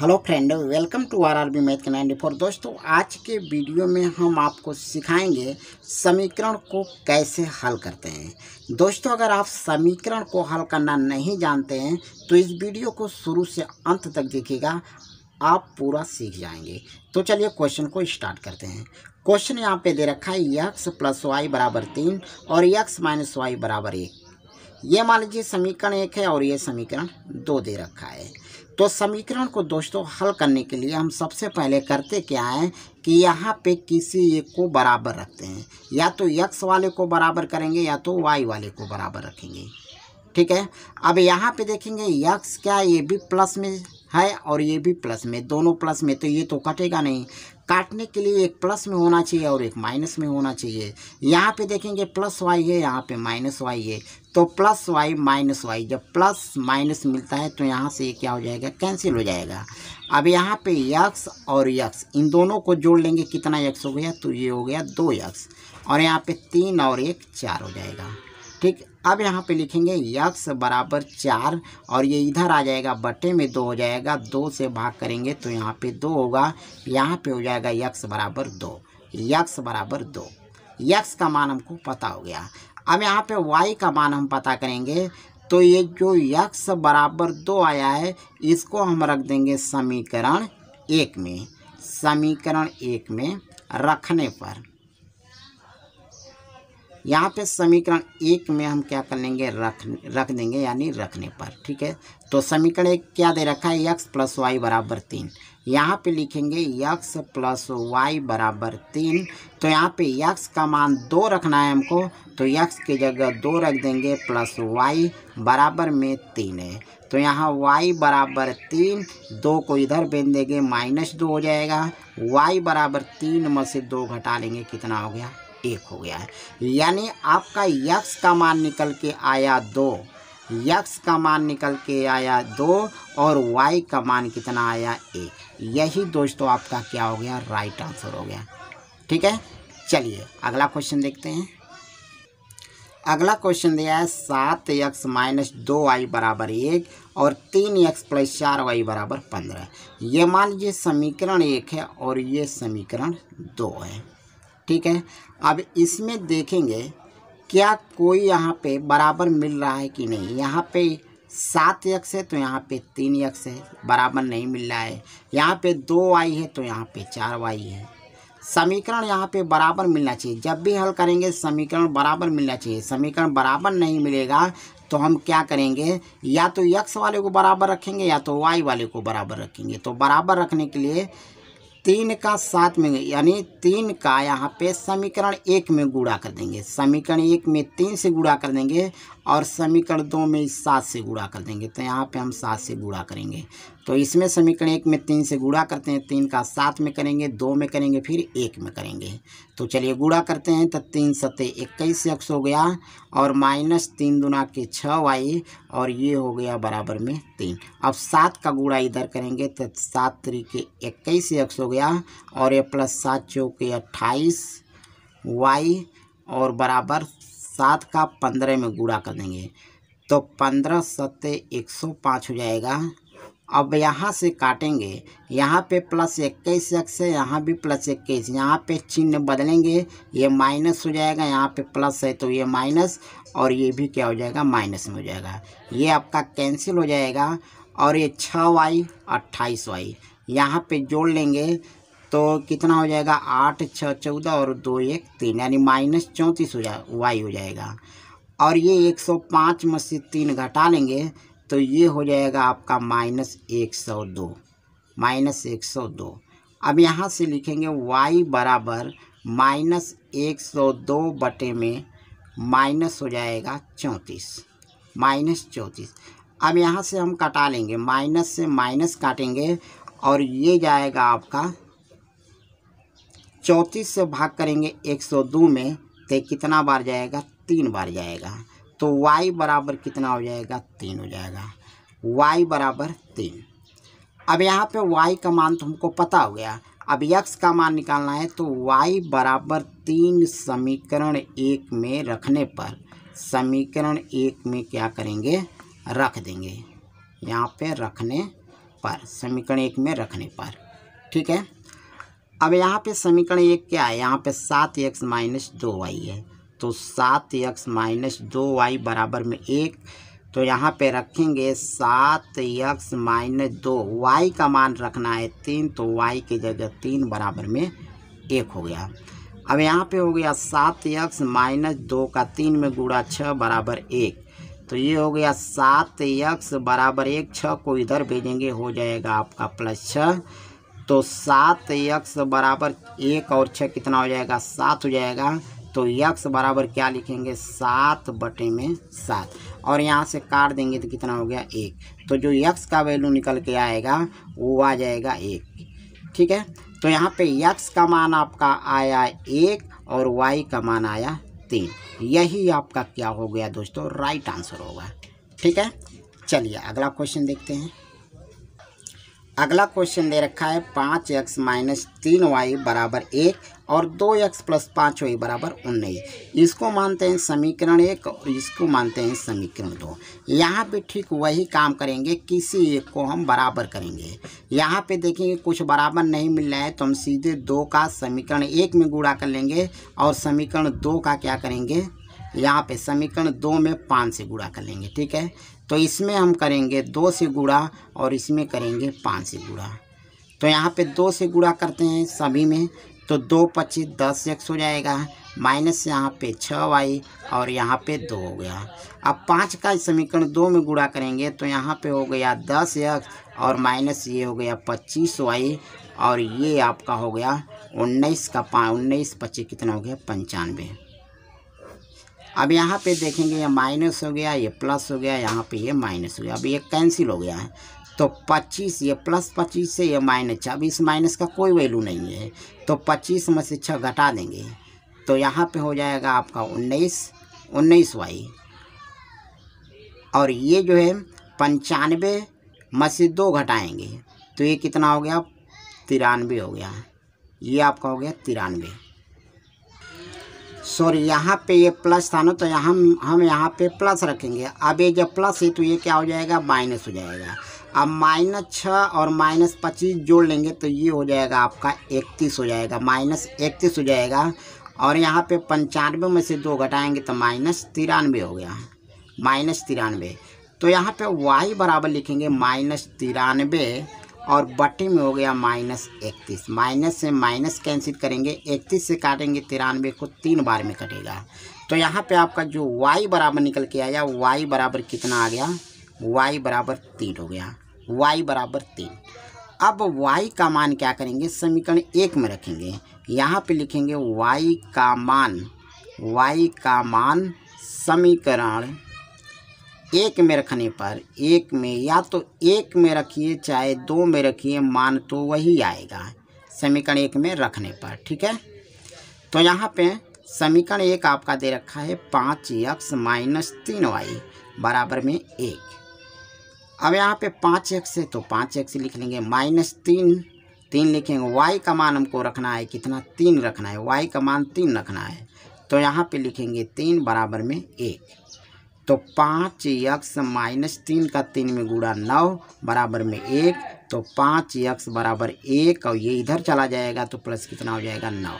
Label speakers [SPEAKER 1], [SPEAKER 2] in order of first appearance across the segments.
[SPEAKER 1] hello friend welcome to R R B math ninety four दोस्तों आज के video में हम आपको सिखाएंगे समीकरण को कैसे हल करते हैं दोस्तों अगर आप समीकरण को हल करना नहीं जानते हैं तो इस वीडियो को शुरू से अंत तक देखिएगा आप पूरा सीख जाएंगे तो चलिए क्वेश्चन को स्टार्ट करते हैं क्वेश्चन यहाँ पे दे रखा है यक्स प्लस वाई बराबर तीन और यक्स माइनस वाई बराबर एक ये मान लीजिए समीकरण एक है और ये समीकरण दो दे रखा है तो समीकरण को दोस्तों हल करने के लिए हम सबसे पहले करते क्या है कि यहाँ पे किसी एक को बराबर रखते हैं या तो यक्स वाले को बराबर करेंगे या तो वाई वाले को बराबर रखेंगे ठीक है अब यहाँ पे देखेंगे यक्स क्या ये भी प्लस में है और ये भी प्लस में दोनों प्लस में तो ये तो कटेगा नहीं काटने के लिए एक प्लस में होना चाहिए और एक माइनस में होना चाहिए यहाँ पे देखेंगे प्लस वाई है यहाँ पे माइनस वाई है तो प्लस वाई माइनस वाई जब प्लस माइनस मिलता है तो यहाँ से ये क्या हो जाएगा कैंसिल हो जाएगा अब यहाँ पे यक्स और यक्स इन दोनों को जोड़ लेंगे कितना यक्स हो गया तो ये हो गया दो यक्स और यहाँ पर तीन और एक चार हो जाएगा ठीक अब यहाँ पे लिखेंगे यक्स बराबर चार और ये इधर आ जाएगा बटे में दो हो जाएगा दो से भाग करेंगे तो यहाँ पे दो होगा यहाँ पे हो जाएगा यक्स बराबर दो यक्स बराबर दो यक्स का मान हमको पता हो गया अब यहाँ पे वाई का मान हम पता करेंगे तो ये जो यक्स बराबर दो आया है इसको हम रख देंगे समीकरण एक में समीकरण एक में रखने पर यहाँ पे समीकरण एक में हम क्या कर लेंगे रख रख देंगे यानी रखने पर ठीक है तो समीकरण एक क्या दे रखा है यक्स प्लस वाई बराबर तीन यहाँ पे लिखेंगे यक्स प्लस वाई बराबर तीन तो यहाँ पे यक्स का मान दो रखना है हमको तो यक्स की जगह दो रख देंगे प्लस वाई बराबर में तीन है तो यहाँ y बराबर तीन दो को इधर बेच देंगे माइनस दो हो जाएगा y बराबर तीन में से दो घटा लेंगे कितना हो गया एक हो गया है यानी आपका यक्ष का मान निकल के आया दो यक्ष का मान निकल के आया दो और वाई का मान कितना आया एक यही दोस्तों आपका क्या हो गया राइट आंसर हो गया ठीक है चलिए अगला क्वेश्चन देखते हैं अगला क्वेश्चन दिया है सात यक्स माइनस दो वाई बराबर एक और तीन यक्स प्लस चार वाई बराबर पंद्रह ये मान लीजिए समीकरण एक है और ये समीकरण दो है ठीक है अब इसमें देखेंगे क्या कोई यहाँ पे बराबर मिल रहा है कि नहीं यहाँ पे सात यक्स है तो यहाँ पे तीन यक्स है बराबर नहीं मिल रहा है यहाँ पे दो वाई है तो यहाँ पे चार वाई है समीकरण यहाँ पे बराबर मिलना चाहिए जब भी हल करेंगे समीकरण बराबर मिलना चाहिए समीकरण बराबर नहीं मिलेगा तो हम क्या करेंगे या तो यक्स वाले को बराबर रखेंगे या तो वाई वाले को बराबर रखेंगे तो बराबर रखने के लिए तीन का सात में यानी तीन का यहाँ पे समीकरण एक में गुड़ा कर देंगे समीकरण एक में तीन से गुड़ा कर देंगे और समीकरण दो में सात से गुड़ा कर देंगे तो यहाँ पे हम सात से गुड़ा करेंगे तो इसमें समीकरण एक में तीन से गुड़ा करते हैं तीन का सात में करेंगे दो में करेंगे फिर एक में करेंगे तो चलिए गुड़ा करते हैं तो तीन सतह इक्कीस एक्स हो गया और माइनस तीन दुना के छः वाई और ये हो गया बराबर में तीन अब सात का गुड़ा इधर करेंगे तो सात तरीके इक्कीस एक्स हो गया और ये प्लस सात चौके अट्ठाईस वाई और बराबर सात का पंद्रह में गुड़ा कर देंगे तो पंद्रह सत्य एक सौ पाँच हो जाएगा अब यहाँ से काटेंगे यहाँ पे प्लस इक्कीस एक्स है यहाँ भी प्लस इक्कीस यहाँ पे चिन्ह बदलेंगे ये माइनस हो जाएगा यहाँ पे प्लस है तो ये माइनस और ये भी क्या हो जाएगा माइनस में हो जाएगा ये आपका कैंसिल हो जाएगा और ये छः वाई अट्ठाईस वाई यहाँ पे जोड़ लेंगे तो कितना हो जाएगा आठ छः चौदह और दो एक तीन यानी माइनस चौंतीस हो जाए वाई हो जाएगा और ये एक सौ पाँच में से तीन घटा लेंगे तो ये हो जाएगा आपका माइनस एक सौ दो माइनस एक सौ दो अब यहाँ से लिखेंगे y बराबर माइनस एक सौ दो बटे में माइनस हो जाएगा चौंतीस माइनस चौंतीस अब यहाँ से हम कटा लेंगे माइनस से माइनस काटेंगे और ये जाएगा आपका चौंतीस से भाग करेंगे एक सौ दो में तो कितना बार जाएगा तीन बार जाएगा तो y बराबर कितना हो जाएगा तीन हो जाएगा y बराबर तीन अब यहाँ पे y का मान तो हमको पता हो गया अब x का मान निकालना है तो y बराबर तीन समीकरण एक में रखने पर समीकरण एक में क्या करेंगे रख देंगे यहाँ पे रखने पर समीकरण एक में रखने पर ठीक है अब यहाँ पे समीकरण एक क्या है यहाँ पे सात एक्स माइनस दो वाई है तो सात यक्स माइनस दो वाई बराबर में एक तो यहाँ पे रखेंगे सात यक्स माइनस दो वाई का मान रखना है तीन तो वाई की जगह तीन बराबर में एक हो गया अब यहाँ पे हो गया सात यक्स माइनस दो का तीन में गुड़ा छः बराबर एक तो ये हो गया सात यक्स बराबर एक छः को इधर भेजेंगे हो जाएगा आपका प्लस छः तो सात यक्स बराबर एक और छः कितना हो जाएगा सात हो जाएगा तो यक्स बराबर क्या लिखेंगे सात बटे में सात और यहाँ से काट देंगे तो कितना हो गया एक तो जो यक्स का वैल्यू निकल के आएगा वो आ जाएगा एक ठीक है तो यहाँ पे यक्स का मान आपका आया एक और वाई का मान आया तीन यही आपका क्या हो गया दोस्तों राइट आंसर होगा ठीक है चलिए अगला क्वेश्चन देखते हैं अगला क्वेश्चन दे रखा है पाँच एक्स माइनस तीन वाई बराबर एक और दो एक्स प्लस पाँच वाई बराबर उन्नीस इसको मानते हैं समीकरण एक और इसको मानते हैं समीकरण दो यहाँ पे ठीक वही काम करेंगे किसी एक को हम बराबर करेंगे यहाँ पे देखेंगे कुछ बराबर नहीं मिल रहा है तो हम सीधे दो का समीकरण एक में गुड़ा कर लेंगे और समीकरण दो का क्या करेंगे यहाँ पे समीकरण दो में पाँच से गुड़ा कर लेंगे ठीक है तो इसमें हम करेंगे दो से गुड़ा और इसमें करेंगे पाँच से गुड़ा तो यहाँ पे दो से गुड़ा करते हैं सभी में तो दो पच्चीस दस एक्स हो जाएगा माइनस यहाँ पे छः वाई और यहाँ पे दो हो गया अब पाँच का समीकरण दो में गुड़ा करेंगे तो यहाँ पे हो गया दस एक्स और माइनस ये हो गया पच्चीस वाई और ये आपका हो गया उन्नीस का पा उन्नीस पच्चीस कितना हो गया पंचानवे अब यहाँ पे देखेंगे ये माइनस हो गया ये प्लस हो गया यहाँ पे ये माइनस हो गया अब ये कैंसिल हो गया है तो 25 ये प्लस 25 से ये माइनस छः अब इस माइनस का कोई वैल्यू नहीं है तो 25 में से छः घटा देंगे तो यहाँ पे हो जाएगा आपका 19 उन्नीस वाई और ये जो है पंचानवे में से दो घटाएँगे तो ये कितना हो गया तिरानवे हो गया ये आपका हो गया तिरानवे सॉरी यहाँ पे ये प्लस था ना तो यहाँ हम, हम यहाँ पे प्लस रखेंगे अब ये जब प्लस है तो ये क्या हो जाएगा माइनस हो जाएगा अब माइनस छः और माइनस पच्चीस जोड़ लेंगे तो ये हो जाएगा आपका इकतीस हो जाएगा माइनस इकतीस हो जाएगा और यहाँ पे पंचानवे में से दो घटाएंगे तो माइनस तिरानवे हो गया माइनस तिरानवे तो यहाँ पे वाई बराबर लिखेंगे माइनस तिरानवे और बटे में हो गया माइनस इकतीस माइनस से माइनस कैंसिल करेंगे इकतीस से काटेंगे तिरानवे को तीन बार में कटेगा तो यहाँ पे आपका जो y बराबर निकल के आया y बराबर कितना आ गया y बराबर तीन हो गया y बराबर तीन अब y का मान क्या करेंगे समीकरण एक में रखेंगे यहाँ पे लिखेंगे y का मान y का मान समीकरण एक में रखने पर एक में या तो एक में रखिए चाहे दो में रखिए मान तो वही आएगा समीकरण एक में रखने पर ठीक है तो यहाँ पे समीकरण एक आपका दे रखा है पाँच एक्स माइनस तीन वाई बराबर में एक अब यहाँ पे पाँच एक्स है तो पाँच एक्स लिख लेंगे माइनस तीन तीन लिखेंगे वाई का मान हमको रखना है कितना तीन रखना है वाई का मान तीन रखना है तो यहाँ पे लिखेंगे तीन बराबर में एक तो पाँच यक्स माइनस तीन का तीन में गुड़ा नौ बराबर में एक तो पाँच यक्स बराबर एक और ये इधर चला जाएगा तो प्लस कितना हो जाएगा नौ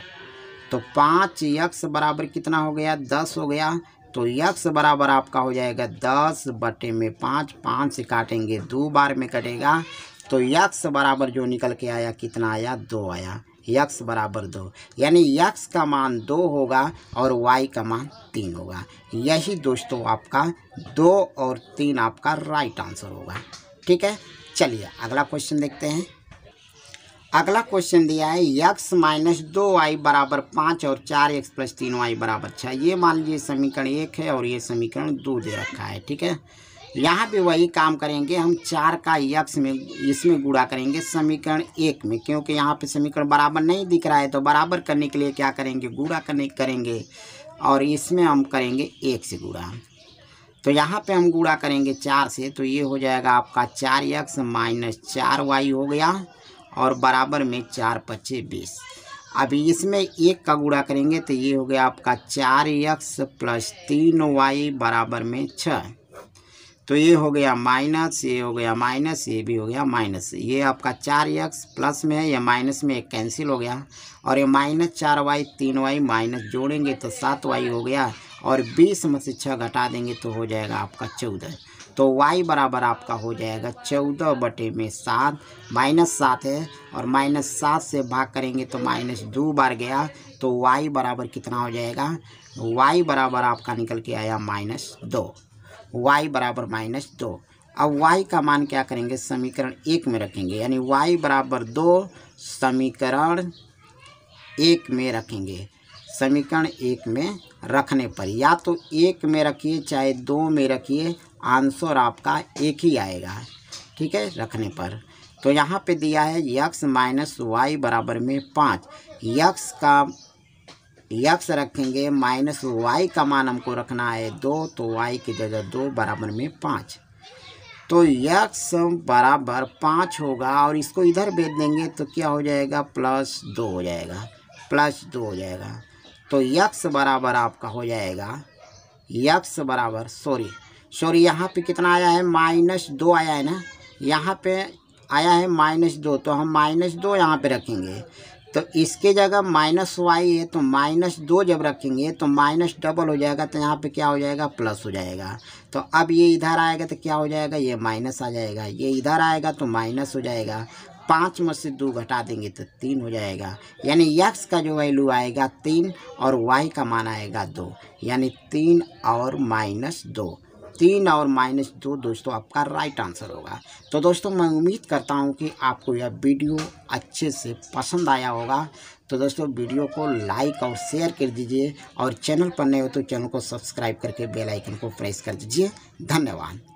[SPEAKER 1] तो पाँच यक्स बराबर कितना हो गया दस हो गया तो यक्स बराबर आपका हो जाएगा दस बटे में पाँच पाँच से काटेंगे दो बार में कटेगा तो यक्स बराबर जो निकल के आया कितना आया दो आया यक्स बराबर दो यानी यक्स का मान दो होगा और वाई का मान तीन होगा यही दोस्तों आपका दो और तीन आपका राइट आंसर होगा ठीक है चलिए अगला क्वेश्चन देखते हैं अगला क्वेश्चन दिया है यक्स माइनस दो वाई बराबर पाँच और चार एक्स प्लस तीन वाई बराबर छः ये मान लीजिए समीकरण एक है और ये समीकरण दो दे रखा है ठीक है यहाँ पे वही काम करेंगे हम चार का यक्ष में इसमें गुड़ा करेंगे समीकरण एक में क्योंकि यहाँ पे समीकरण बराबर नहीं दिख रहा है तो बराबर करने के लिए क्या करेंगे गुड़ा करने करेंगे और इसमें हम करेंगे एक से गुड़ा तो यहाँ पे हम गुड़ा करेंगे चार से तो ये हो जाएगा आपका चार यक्स माइनस चार वाई हो गया और बराबर में चार पच्चे बीस अभी इसमें एक का गुड़ा करेंगे तो ये हो गया आपका चार यक्स प्लस तीन वाई बराबर में छः तो ये हो गया माइनस ये हो गया माइनस ये भी हो गया माइनस ये आपका चार एक्स प्लस में है या माइनस में एक कैंसिल हो गया और ये माइनस चार वाई तीन वाई माइनस जोड़ेंगे तो सात वाई हो गया और बीस में से छः घटा देंगे तो हो जाएगा आपका चौदह तो y बराबर आपका हो जाएगा चौदह बटे में सात माइनस सात है और माइनस सात से भाग करेंगे तो माइनस दो बार गया तो y बराबर कितना हो जाएगा y बराबर आपका निकल के आया माइनस दो वाई बराबर माइनस दो अब वाई का मान क्या करेंगे समीकरण एक में रखेंगे यानी वाई बराबर दो समीकरण एक में रखेंगे समीकरण एक में रखने पर या तो एक में रखिए चाहे दो में रखिए आंसर आपका एक ही आएगा ठीक है रखने पर तो यहाँ पे दिया है यक्स माइनस वाई बराबर में पाँच यक्स का डी एक्स रखेंगे माइनस वाई का मान हमको रखना है दो तो वाई की जगह दो बराबर में पाँच तो यक्स बराबर पाँच होगा और इसको इधर भेज देंगे तो क्या हो जाएगा प्लस दो हो जाएगा प्लस दो हो जाएगा तो यक्स बराबर आपका हो जाएगा यक्स बराबर सॉरी सॉरी यहाँ पे कितना आया है माइनस दो आया है ना यहाँ पे आया है माइनस दो तो हम माइनस दो यहाँ पे रखेंगे तो इसके जगह माइनस वाई है तो माइनस दो जब रखेंगे तो माइनस डबल हो जाएगा तो यहाँ पे क्या हो जाएगा प्लस हो जाएगा तो अब ये इधर आएगा तो क्या हो जाएगा ये माइनस आ जाएगा ये इधर आएगा तो माइनस हो जाएगा पाँच में से दो घटा देंगे तो तीन हो जाएगा यानी यक्स का जो वैल्यू आएगा तीन और वाई का मान आएगा दो यानी तीन और माइनस दो तीन और माइनस दो दोस्तों आपका राइट आंसर होगा तो दोस्तों मैं उम्मीद करता हूँ कि आपको यह वीडियो अच्छे से पसंद आया होगा तो दोस्तों वीडियो को लाइक और शेयर कर दीजिए और चैनल पर नए हो तो चैनल को सब्सक्राइब करके बेलाइकन को प्रेस कर दीजिए धन्यवाद